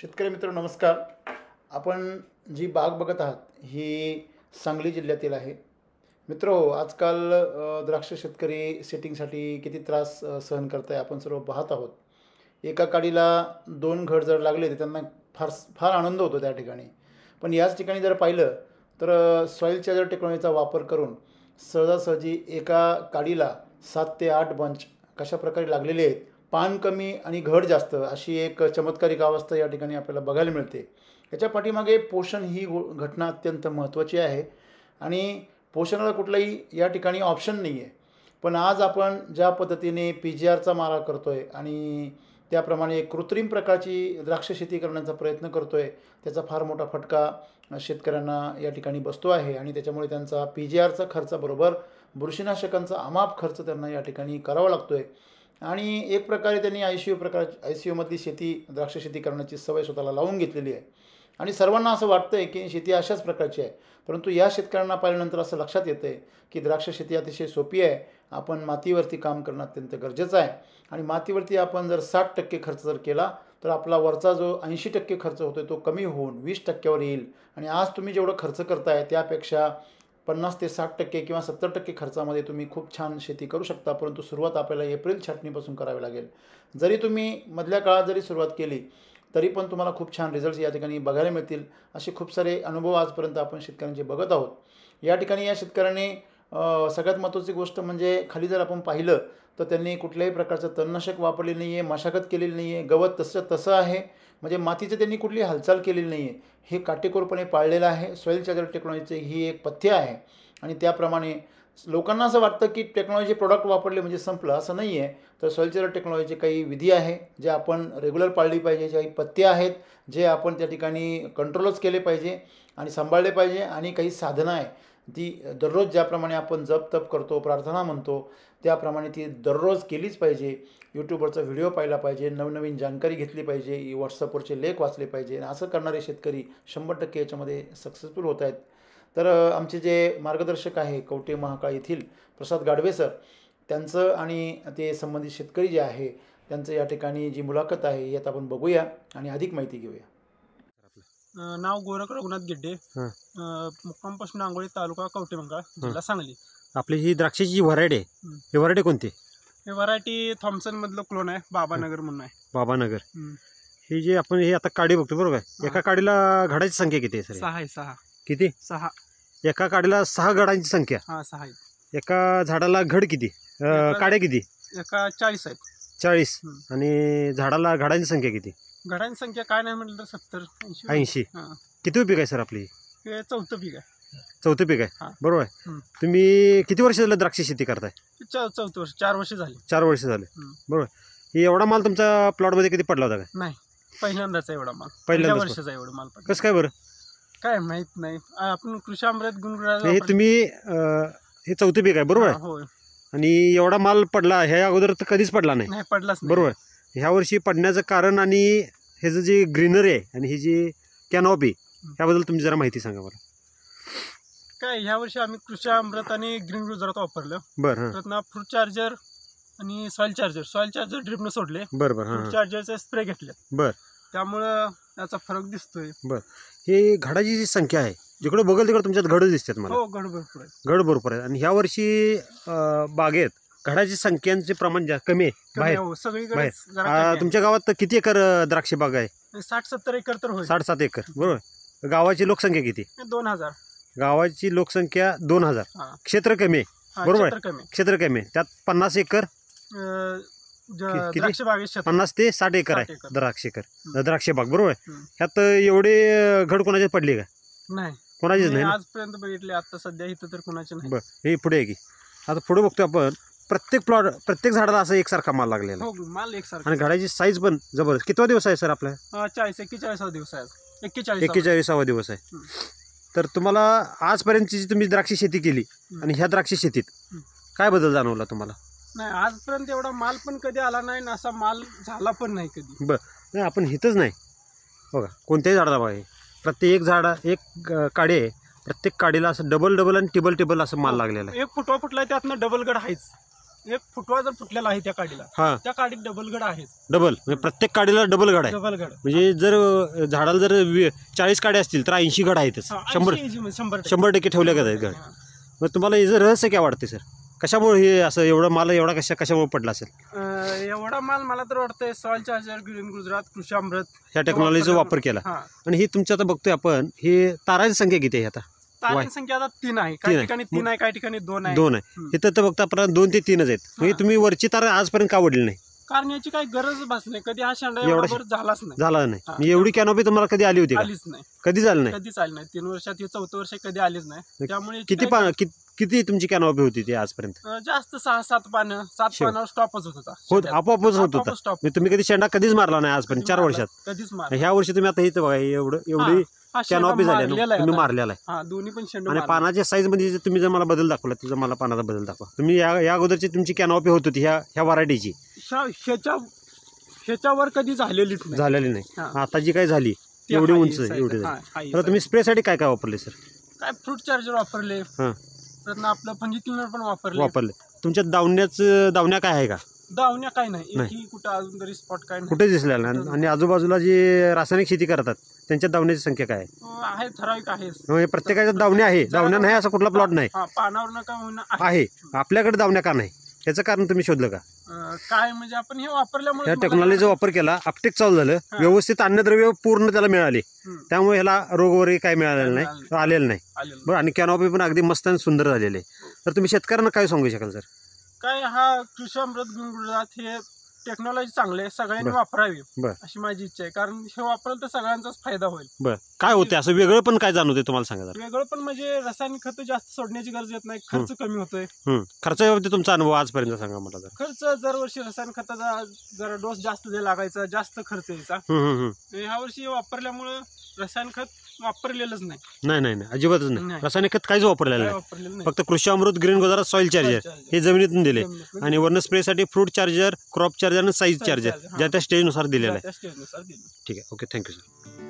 शेतकरी मित्र नमस्कार आपण जी बाग बघत आहात ही सांगली जिल्ह्यातील आहे मित्र हो, आजकाल द्राक्ष शेतकरी सेटिंगसाठी किती त्रास सहन करत आहे आपण सर्व पाहत आहोत एका काडीला दोन घर जर लागले तर त्यांना फार फार आनंद होतो त्या ठिकाणी पण याच ठिकाणी जर पाहिलं तर सॉईलच्या जर टेक्नॉलॉजीचा वापर करून सहजासहजी एका काडीला सात ते आठ बंच कशाप्रकारे लागलेले आहेत पान कमी आणि घड जास्त अशी एक चमत्कारिक अवस्था या ठिकाणी आपल्याला बघायला मिळते याच्या पाठीमागे पोषण ही घटना अत्यंत महत्त्वाची आहे आणि पोषणाला कुठलाही या ठिकाणी ऑप्शन नाही आहे पण आज आपण ज्या पद्धतीने पी जी आरचा मारा करतो आहे आणि त्याप्रमाणे कृत्रिम प्रकारची द्राक्ष शेती करण्याचा प्रयत्न करतो आहे त्याचा फार मोठा फटका शेतकऱ्यांना या ठिकाणी बसतो आहे आणि त्याच्यामुळे त्यांचा पी जी आरचा खर्चाबरोबर बुरशीनाशकांचा अमाप खर्च त्यांना या ठिकाणी करावा लागतो आहे आणि एक प्रकारे त्यांनी आय सी यू प्रकार आय सी यूमधली शेती द्राक्ष शेती करण्याची सवय स्वतःला लावून घेतलेली आहे आणि सर्वांना असं वाटतं आहे की शेती अशाच प्रकारची आहे परंतु या शेतकऱ्यांना पाहिल्यानंतर असं लक्षात येतं आहे की द्राक्ष शेती अतिशय सोपी आहे आपण मातीवरती काम करणं अत्यंत गरजेचं आहे आणि मातीवरती आपण जर साठ टक्के खर्च जर केला तर आपला वरचा जो ऐंशी टक्के खर्च होतो तो कमी होऊन वीस टक्क्यावर येईल आणि आज तुम्ही जेवढं खर्च करताय त्यापेक्षा पन्नास ते साठ टक्के किंवा सत्तर टक्के खर्चामध्ये तुम्ही खूप छान शेती करू शकता परंतु सुरुवात आपल्याला एप्रिल छाटणीपासून करावी लागेल जरी तुम्ही मधल्या काळात जरी सुरुवात केली तरी पण तुम्हाला खूप छान रिझल्ट्स या ठिकाणी बघायला मिळतील असे खूप सारे अनुभव आजपर्यंत आपण शेतकऱ्यांचे बघत आहोत या ठिकाणी या शेतकऱ्यांनी सगळ्यात महत्त्वाची गोष्ट म्हणजे खाली जर आपण पाहिलं तर त्यांनी कुठल्याही प्रकारचं तणनाशक वापरले नाही आहे मशागत केलेली नाही आहे गवत तसं तसं आहे म्हणजे मातीचं त्यांनी कुठली हालचाल केलेली नाही आहे हे काटेकोरपणे पाळलेलं आहे सॉईल चार्जर टेक्नॉलॉजीचे ही एक पथ्य आहे आणि त्याप्रमाणे लोकांना असं वाटतं की टेक्नॉलॉजी प्रोडक्ट वापरले म्हणजे संपलं असं नाही आहे तर सॉईलचर टेक्नॉलॉजीचे काही विधी आहे जे आपण रेग्युलर पाळली पाहिजे काही पथ्य आहेत जे आपण त्या ठिकाणी कंट्रोलच केले पाहिजे आणि सांभाळले पाहिजे आणि काही साधनं आहे ती दररोज ज्याप्रमाणे आपण जप तप करतो प्रार्थना म्हणतो त्याप्रमाणे ती दररोज केलीच पाहिजे यूट्यूबवरचा व्हिडिओ पाहिला पाहिजे नवनवीन जानकारी घेतली पाहिजे व्हॉट्सअपवरचे लेख वाचले पाहिजे असं करणारे शेतकरी शंभर टक्के याच्यामध्ये सक्सेसफुल होत आहेत तर आमचे जे मार्गदर्शक आहे कवटे महाकाळ येथील प्रसाद गाडवे सर त्यांचं आणि ते संबंधित शेतकरी जे आहे त्यांचं या ठिकाणी जी मुलाखत आहे यात आपण बघूया आणि अधिक माहिती घेऊया नाव गोरख रघुनाथ गिड्डे हं. मुक्काम नांगोळी तालुका कवटेमंगळ जिल्हा सांगली आपली ही द्राक्षाची जी व्हरायटी आहे ही व्हरायटी कोणती हे व्हरायटी थॉम्सन मधलं क्लोन आहे बाबानगर म्हणून आहे बाबानगर हे जे आपण हे आता काडी बघतो बरोबर एका काडीला घडाची संख्या किती आहे सर सहा आहे सहा किती सहा एका काडीला सहा गडांची संख्या सहा एका झाडाला घड किती काड्या किती एका चाळीस आहेत चाळीस आणि झाडाला घडांची संख्या किती घडांची संख्या काय नाही म्हटलं तर सत्तर ऐंशी किती पीक आहे सर आपली चौथ पीक आहे चौथ पीक आहे बरोबर आहे तुम्ही किती वर्ष झालं द्राक्ष शेती करताय चौथ वर्ष चार वर्ष झाले चार वर्ष झाले बरोबर हे एवढा माल तुमच्या प्लॉटमध्ये किती पडला होता काय नाही पहिल्यांदाच एवढा माल पहिल्या वर्षाचा एवढा माल पडला. कसं काय बरं काय माहित नाही आपण कृषी अमृत गुणगुणा हे तुम्ही हे चौथं पीक आहे बरोबर आहे आणि एवढा माल पडला ह्या अगोदर तर कधीच पडला नाही पडला बरोबर ह्या वर्षी पडण्याचं कारण आणि हे जे ग्रीनरी आहे आणि ही जी कॅनॉपी याबद्दल तुम्ही जरा माहिती सांगा मला काय ह्या वर्षी आम्ही कृषी अमृत आणि ग्रीन जरा वापरलं बरं हां ना फ्रूट चार्जर आणि सॉइल चार्जर सॉइल चार्जर ड्रिपने सोडले बरं बरं चार्जरचे स्प्रे घेतले बरं त्यामुळं याचा फरक दिसतोय बरं हे घडाची जी संख्या आहे जिकडे बघल तिकडे तुमच्यात घड दिसतात मला हो घड भरपूर आहे घड भरपूर आहे आणि ह्या वर्षी बागेत घडाची संख्यांचे प्रमाण कमी आहे बाहेर हो, सगळीकडे तुमच्या गावात किती एकर द्राक्ष बाग आहे साठ सत्तर एकर तर साठ सात एकर बरोबर गावाची लोकसंख्या किती दोन हजार गावाची लोकसंख्या दोन हजार क्षेत्र कमी आहे बरोबर क्षेत्र कमी आहे त्यात पन्नास एकर किती? पन्नास ते साठ एकर आहे द्राक्ष एकर द्राक्ष बाग बरोबर ह्यात एवढे घड कोणाचे पडले का नाही कोणाचेच नाही आजपर्यंत बघितले आता सध्या इथं तर कोणाचे नाही बरं हे पुढे आहे की आता पुढे बघतो आपण प्रत्येक प्लॉट प्रत्येक झाडाला असं एकसारखा माल लागलेला हो, माल एकसारखा आणि घडाची साईज पण जबरदस्त कितवा दिवस आहे सर आपला चाळीस एक्केचाळीसावा दिवस आहे एक्केचाळीस एक्केचाळीसावा दिवस आहे तर तुम्हाला आजपर्यंतची जी तुम्ही द्राक्ष शेती केली आणि ह्या द्राक्ष शेतीत काय बदल जाणवला तुम्हाला नाही आजपर्यंत एवढा माल पण कधी आला नाही असा माल झाला पण नाही कधी बरं नाही आपण हितच नाही बघा कोणत्याही झाडाला बघा प्रत्येक झाड एक काडे काडी आहे प्रत्येक काडीला असं डबल डबल आणि टेबल टेबल असं माल हो. लागलेला आहे एक फुटवा फुटला त्यातनं डबल गड आहेच एक म्हणजे फुटवा जर फुटलेला आहे त्या काडीला हा त्या काडीत डबल गड आहे डबल म्हणजे प्रत्येक काडीला डबल गड आहे डबल गड म्हणजे जर झाडाला जर चाळीस काड्या असतील तर ऐंशी गड आहेत शंभर शंभर टक्के ठेवल्या गड आहेत गड मग तुम्हाला याचं रहस्य काय वाटते सर कशामुळे हे असं एवढं माल एवढा कशा कशामुळे पडला असेल एवढा माल मला तर वाटतंय सॉल चार्जर ग्रीन गुजरात कृषी अमृत ह्या टेक्नॉलॉजीचा वापर केला आणि हे तुमच्या आता बघतोय आपण हे ताराची संख्या किती आहे आता तारची संख्या आता तीन आहे काही ठिकाणी तीन आहे काही ठिकाणी दोन आहे दोन आहे इथं तर बघता आपल्याला दोन ते तीनच आहेत म्हणजे तुम्ही वरची तारा आजपर्यंत का आवडली नाही कारण याची काही गरज भासली कधी हा शांडा एवढा झालाच नाही झाला नाही म्हणजे एवढी कॅनॉपी तुम्हाला कधी आली होती आलीच नाही कधी झालं नाही कधीच आली नाही तीन वर्षात ही चौथं वर्ष कधी आलीच नाही त्यामुळे किती किती तुमची कॅनॉपी होती ती आजपर्यंत जास्त सहा सात पानं सात पानावर स्टॉपच होत होता हो आपोआपच होत होता म्हणजे तुम्ही कधी शेंडा कधीच मारला नाही आजपर्यंत चार वर्षात कधीच मार ह्या वर्षी तुम्ही आता इथं बघा एवढं एवढी कॅनॉपी झाले तुम्ही मारलेला आहे दोन्ही पण पानाच्या साईज मध्ये तुम्ही जर मला बदल दाखवला तिचा मला पानाचा बदल दाखवा तुम्ही या अगोदरची तुमची कॅनॉपी होत होती ह्या ह्या व्हरायटीची ह्याच्यावर कधी झालेली झालेली नाही आता जी काय झाली एवढी उंच एवढी तर तुम्ही स्प्रेसाठी काय काय वापरले सर काय फ्रूट चार्जर वापरले आपलं फंगी क्लिनर पण वापरले वापरले तुमच्या दावण्याचं दावण्या काय आहे का दावण्या काय नाही कुठे अजून तरी स्पॉट काय कुठे दिसलेला आणि आजूबाजूला जे रासायनिक शेती करतात त्यांच्या दावण्याची संख्या काय आहे? म्हणजे प्रत्येकाच्या दावण्या आहे दावण्या नाही असा कुठला प्लॉट नाही आहे. आपल्याकडे दावण्या का नाही याचं कारण तुम्ही शोधलं का काय म्हणजे आपण हे वापरल्यामुळे या टेक्नॉलॉजीचा वापर केला अपटेक चालू झालं व्यवस्थित अन्नद्रव्य पूर्ण त्याला मिळाले त्यामुळे ह्याला रोग वगैरे काय मिळालेलं नाही आलेलं नाही बरं आणि कॅनॉपी पण अगदी मस्त आणि सुंदर झालेले तर तुम्ही शेतकऱ्यांना काय सांगू शकाल सर काय हा कृषी अमृत गुंगुळात हे टेक्नॉलॉजी चांगली आहे सगळ्यांनी वापरावी अशी माझी इच्छा आहे कारण हे वापरलं तर सगळ्यांचाच फायदा होईल काय होते असं वेगळं पण काय जाणवते तुम्हाला सांगा वेगळं पण म्हणजे रासायनिक खत जास्त सोडण्याची गरज येत नाही खर्च कमी होतोय खर्च खर्चाच्या तुमचा अनुभव आजपर्यंत सांगा मला खर्च दरवर्षी रसायन खताचा जरा डोस जास्त द्यायला लागायचा जास्त खर्च यायचा हं, ह्या वर्षी वापरल्यामुळं रसायन खत वापरलेलंच नाही नाही नाही अजिबातच नाही रासायनिक खत काहीच वापरलेलं नाही फक्त Krishi Amrut green Godara soil charger हे जमिनीतून दिले आणि आणि स्प्रे स्प्रेसाठी फ्रूट चार्जर क्रॉप चार्जर आणि साईज चार्जर ज्या त्या स्टेजनुसार दिलेलं आहे ठीक आहे ओके थँक्यू सर